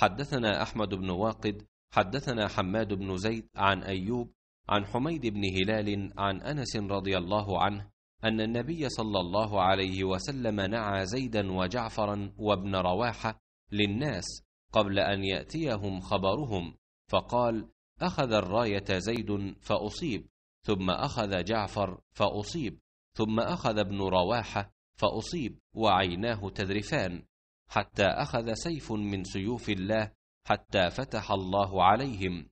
حدثنا أحمد بن واقد حدثنا حماد بن زيد عن أيوب عن حميد بن هلال عن أنس رضي الله عنه أن النبي صلى الله عليه وسلم نعى زيدا وجعفرا وابن رواحة للناس قبل أن يأتيهم خبرهم فقال أخذ الراية زيد فأصيب ثم أخذ جعفر فأصيب ثم أخذ ابن رواحة فأصيب وعيناه تذرفان حتى أخذ سيف من سيوف الله حتى فتح الله عليهم